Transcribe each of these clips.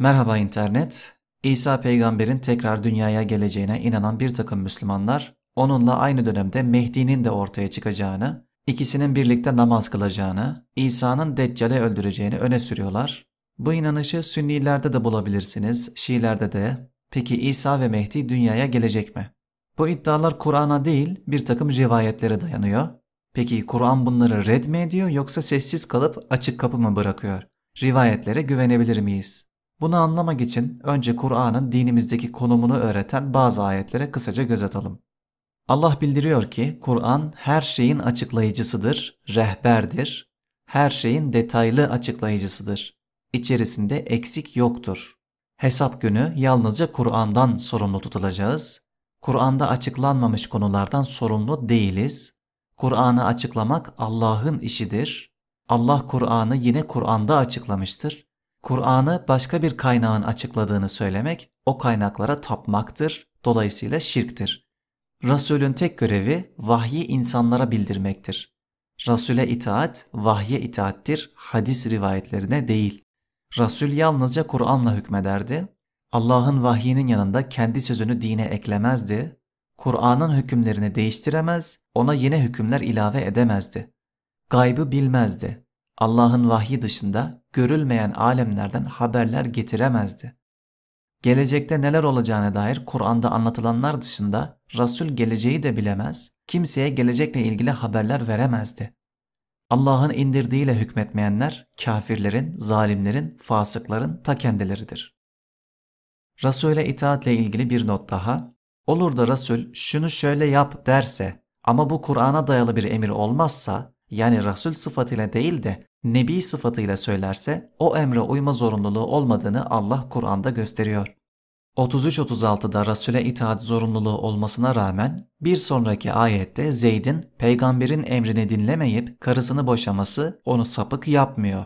Merhaba internet. İsa peygamberin tekrar dünyaya geleceğine inanan bir takım Müslümanlar, onunla aynı dönemde Mehdi'nin de ortaya çıkacağını, ikisinin birlikte namaz kılacağını, İsa'nın Deccal'i öldüreceğini öne sürüyorlar. Bu inanışı Sünnilerde de bulabilirsiniz, Şiilerde de. Peki İsa ve Mehdi dünyaya gelecek mi? Bu iddialar Kur'an'a değil bir takım rivayetlere dayanıyor. Peki Kur'an bunları red mi ediyor yoksa sessiz kalıp açık kapı mı bırakıyor? Rivayetlere güvenebilir miyiz? Bunu anlamak için önce Kur'an'ın dinimizdeki konumunu öğreten bazı ayetlere kısaca göz atalım. Allah bildiriyor ki Kur'an her şeyin açıklayıcısıdır, rehberdir, her şeyin detaylı açıklayıcısıdır. İçerisinde eksik yoktur. Hesap günü yalnızca Kur'an'dan sorumlu tutulacağız. Kur'an'da açıklanmamış konulardan sorumlu değiliz. Kur'an'ı açıklamak Allah'ın işidir. Allah Kur'an'ı yine Kur'an'da açıklamıştır. Kur'an'ı başka bir kaynağın açıkladığını söylemek o kaynaklara tapmaktır, dolayısıyla şirktir. Rasulün tek görevi vahyi insanlara bildirmektir. Rasule itaat, vahye itaattir, hadis rivayetlerine değil. Rasul yalnızca Kur'an'la hükmederdi. Allah'ın vahyinin yanında kendi sözünü dine eklemezdi. Kur'an'ın hükümlerini değiştiremez, ona yeni hükümler ilave edemezdi. Gaybı bilmezdi. Allah'ın vahyi dışında görülmeyen alemlerden haberler getiremezdi. Gelecekte neler olacağına dair Kur'an'da anlatılanlar dışında Resul geleceği de bilemez, kimseye gelecekle ilgili haberler veremezdi. Allah'ın indirdiğiyle hükmetmeyenler kafirlerin, zalimlerin, fasıkların ta kendileridir. Resul'e itaatle ilgili bir not daha. Olur da Resul şunu şöyle yap derse ama bu Kur'an'a dayalı bir emir olmazsa yani Resul sıfatıyla değil de nebi sıfatıyla söylerse o emre uyma zorunluluğu olmadığını Allah Kur'an'da gösteriyor. 33-36'da Resul'e itaat zorunluluğu olmasına rağmen bir sonraki ayette Zeyd'in peygamberin emrini dinlemeyip karısını boşaması onu sapık yapmıyor.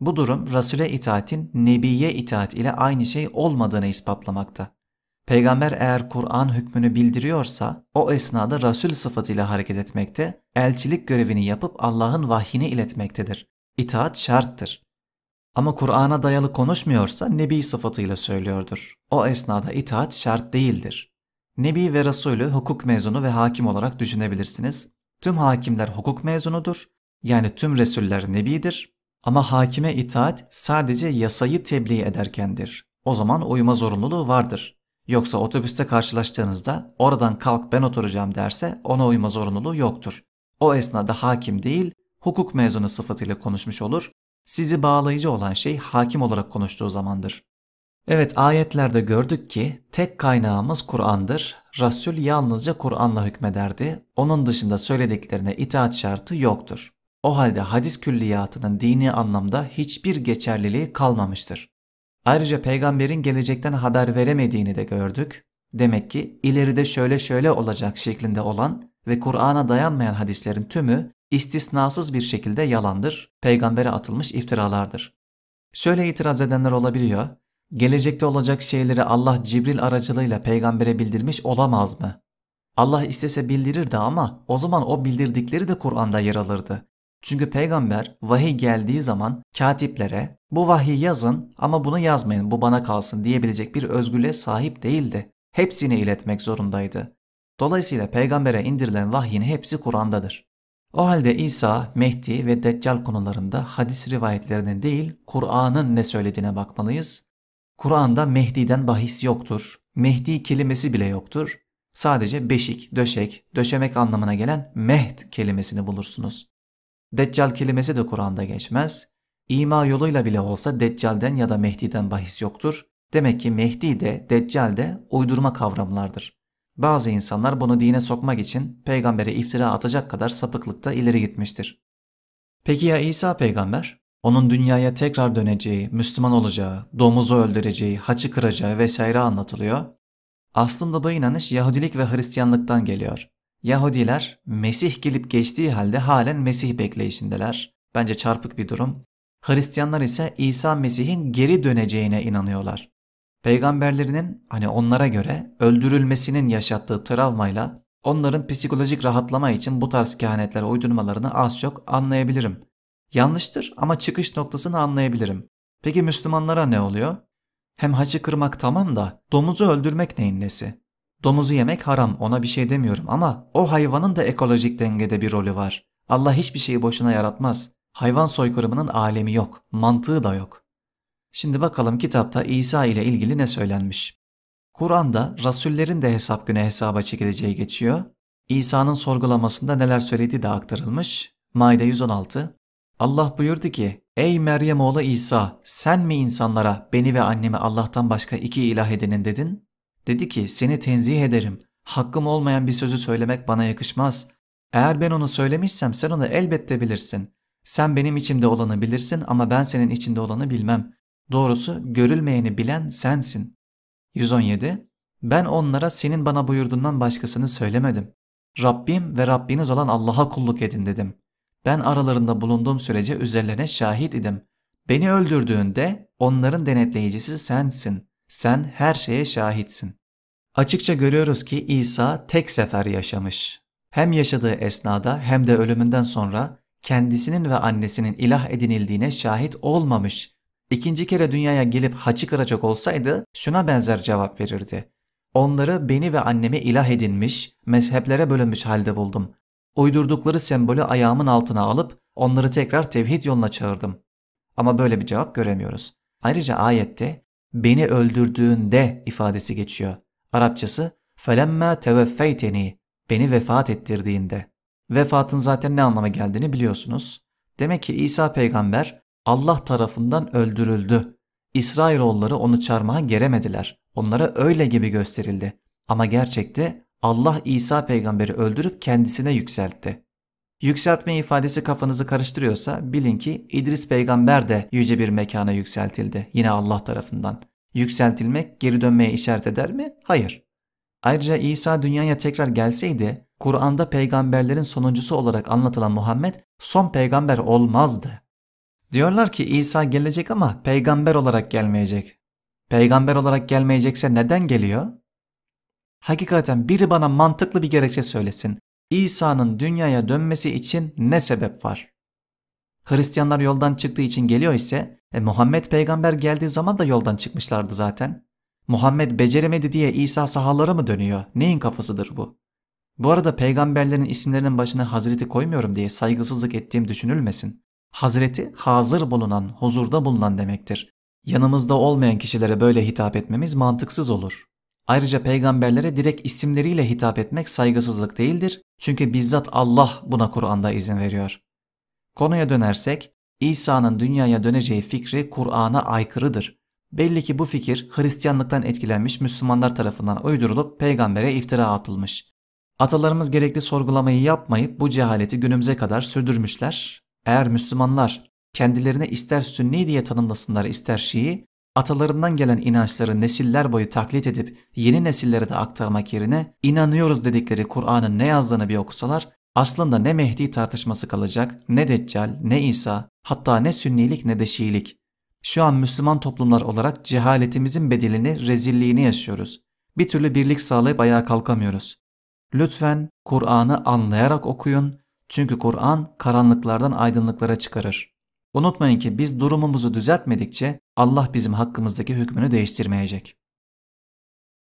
Bu durum Resul'e itaatin Nebi'ye itaat ile aynı şey olmadığını ispatlamakta. Peygamber eğer Kur'an hükmünü bildiriyorsa o esnada Resul sıfatıyla hareket etmekte, elçilik görevini yapıp Allah'ın vahyini iletmektedir. İtaat şarttır. Ama Kur'an'a dayalı konuşmuyorsa nebi sıfatıyla söylüyordur. O esnada itaat şart değildir. Nebi ve Resulü hukuk mezunu ve hakim olarak düşünebilirsiniz. Tüm hakimler hukuk mezunudur. Yani tüm Resuller nebidir. Ama hakime itaat sadece yasayı tebliğ ederkendir. O zaman uyma zorunluluğu vardır. Yoksa otobüste karşılaştığınızda oradan kalk ben oturacağım derse ona uyma zorunluluğu yoktur. O esnada hakim değil, hukuk mezunu sıfatıyla konuşmuş olur, sizi bağlayıcı olan şey hakim olarak konuştuğu zamandır. Evet ayetlerde gördük ki tek kaynağımız Kur'an'dır. Rasul yalnızca Kur'an'la hükmederdi. Onun dışında söylediklerine itaat şartı yoktur. O halde hadis külliyatının dini anlamda hiçbir geçerliliği kalmamıştır. Ayrıca peygamberin gelecekten haber veremediğini de gördük. Demek ki ileride şöyle şöyle olacak şeklinde olan ve Kur'an'a dayanmayan hadislerin tümü istisnasız bir şekilde yalandır, peygambere atılmış iftiralardır. Şöyle itiraz edenler olabiliyor. Gelecekte olacak şeyleri Allah Cibril aracılığıyla peygambere bildirmiş olamaz mı? Allah istese bildirirdi ama o zaman o bildirdikleri de Kur'an'da yer alırdı. Çünkü peygamber vahiy geldiği zaman katiplere bu vahiy yazın ama bunu yazmayın bu bana kalsın diyebilecek bir özgürlüğe sahip değildi. Hepsini iletmek zorundaydı. Dolayısıyla peygambere indirilen vahyin hepsi Kur'an'dadır. O halde İsa, Mehdi ve Deccal konularında hadis rivayetlerine değil Kur'an'ın ne söylediğine bakmalıyız. Kur'an'da Mehdi'den bahis yoktur. Mehdi kelimesi bile yoktur. Sadece beşik, döşek, döşemek anlamına gelen mehd kelimesini bulursunuz. Deccal kelimesi de Kur'an'da geçmez. İma yoluyla bile olsa Deccal'den ya da Mehdi'den bahis yoktur. Demek ki Mehdi de Deccal de uydurma kavramlardır. Bazı insanlar bunu dine sokmak için peygambere iftira atacak kadar sapıklıkta ileri gitmiştir. Peki ya İsa peygamber? Onun dünyaya tekrar döneceği, Müslüman olacağı, domuzu öldüreceği, haçı kıracağı vesaire anlatılıyor. Aslında bu inanış Yahudilik ve Hristiyanlıktan geliyor. Yahudiler Mesih gelip geçtiği halde halen Mesih bekleyişindeler. Bence çarpık bir durum. Hristiyanlar ise İsa Mesih'in geri döneceğine inanıyorlar. Peygamberlerinin hani onlara göre öldürülmesinin yaşattığı travmayla onların psikolojik rahatlama için bu tarz kehanetler uydurmalarını az çok anlayabilirim. Yanlıştır ama çıkış noktasını anlayabilirim. Peki Müslümanlara ne oluyor? Hem haçı kırmak tamam da domuzu öldürmek neyin nesi? Domuzu yemek haram ona bir şey demiyorum ama o hayvanın da ekolojik dengede bir rolü var. Allah hiçbir şeyi boşuna yaratmaz. Hayvan soykırımının alemi yok, mantığı da yok. Şimdi bakalım kitapta İsa ile ilgili ne söylenmiş. Kur'an'da rasullerin de hesap günü hesaba çekileceği geçiyor. İsa'nın sorgulamasında neler söylediği de aktarılmış. Maide 116 Allah buyurdu ki, Ey Meryem oğlu İsa, sen mi insanlara beni ve annemi Allah'tan başka iki ilah edinin dedin? Dedi ki, seni tenzih ederim. Hakkım olmayan bir sözü söylemek bana yakışmaz. Eğer ben onu söylemişsem sen onu elbette bilirsin. Sen benim içimde olanı bilirsin ama ben senin içinde olanı bilmem. Doğrusu görülmeyeni bilen sensin. 117. Ben onlara senin bana buyurduğundan başkasını söylemedim. Rabbim ve Rabbiniz olan Allah'a kulluk edin dedim. Ben aralarında bulunduğum sürece üzerlerine şahit idim. Beni öldürdüğünde onların denetleyicisi sensin. Sen her şeye şahitsin. Açıkça görüyoruz ki İsa tek sefer yaşamış. Hem yaşadığı esnada hem de ölümünden sonra kendisinin ve annesinin ilah edinildiğine şahit olmamış ikinci kere dünyaya gelip haçı kıracak olsaydı şuna benzer cevap verirdi. Onları beni ve annemi ilah edinmiş, mezheplere bölünmüş halde buldum. Uydurdukları sembolü ayağımın altına alıp onları tekrar tevhid yoluna çağırdım. Ama böyle bir cevap göremiyoruz. Ayrıca ayette beni öldürdüğünde ifadesi geçiyor. Arapçası felemma teveffeyteni beni vefat ettirdiğinde. Vefatın zaten ne anlama geldiğini biliyorsunuz. Demek ki İsa peygamber Allah tarafından öldürüldü. İsrailoğulları onu çarmıha geremediler. Onlara öyle gibi gösterildi. Ama gerçekte Allah İsa peygamberi öldürüp kendisine yükseltti. Yükseltme ifadesi kafanızı karıştırıyorsa bilin ki İdris peygamber de yüce bir mekana yükseltildi yine Allah tarafından. Yükseltilmek geri dönmeye işaret eder mi? Hayır. Ayrıca İsa dünyaya tekrar gelseydi Kur'an'da peygamberlerin sonuncusu olarak anlatılan Muhammed son peygamber olmazdı. Diyorlar ki İsa gelecek ama peygamber olarak gelmeyecek. Peygamber olarak gelmeyecekse neden geliyor? Hakikaten biri bana mantıklı bir gerekçe söylesin. İsa'nın dünyaya dönmesi için ne sebep var? Hristiyanlar yoldan çıktığı için geliyor ise e, Muhammed peygamber geldiği zaman da yoldan çıkmışlardı zaten. Muhammed beceremedi diye İsa sahalara mı dönüyor? Neyin kafasıdır bu? Bu arada peygamberlerin isimlerinin başına Hazreti koymuyorum diye saygısızlık ettiğim düşünülmesin. Hazreti hazır bulunan, huzurda bulunan demektir. Yanımızda olmayan kişilere böyle hitap etmemiz mantıksız olur. Ayrıca peygamberlere direkt isimleriyle hitap etmek saygısızlık değildir. Çünkü bizzat Allah buna Kur'an'da izin veriyor. Konuya dönersek, İsa'nın dünyaya döneceği fikri Kur'an'a aykırıdır. Belli ki bu fikir Hristiyanlıktan etkilenmiş Müslümanlar tarafından uydurulup peygambere iftira atılmış. Atalarımız gerekli sorgulamayı yapmayıp bu cehaleti günümüze kadar sürdürmüşler eğer Müslümanlar kendilerine ister Sünni diye tanımlasınlar ister Şii, atalarından gelen inançları nesiller boyu taklit edip yeni nesillere de aktarmak yerine inanıyoruz dedikleri Kur'an'ın ne yazdığını bir okusalar aslında ne Mehdi tartışması kalacak, ne Deccal, ne İsa, hatta ne Sünnilik ne de Şiilik. Şu an Müslüman toplumlar olarak cehaletimizin bedelini, rezilliğini yaşıyoruz. Bir türlü birlik sağlayıp ayağa kalkamıyoruz. Lütfen Kur'an'ı anlayarak okuyun, çünkü Kur'an karanlıklardan aydınlıklara çıkarır. Unutmayın ki biz durumumuzu düzeltmedikçe Allah bizim hakkımızdaki hükmünü değiştirmeyecek.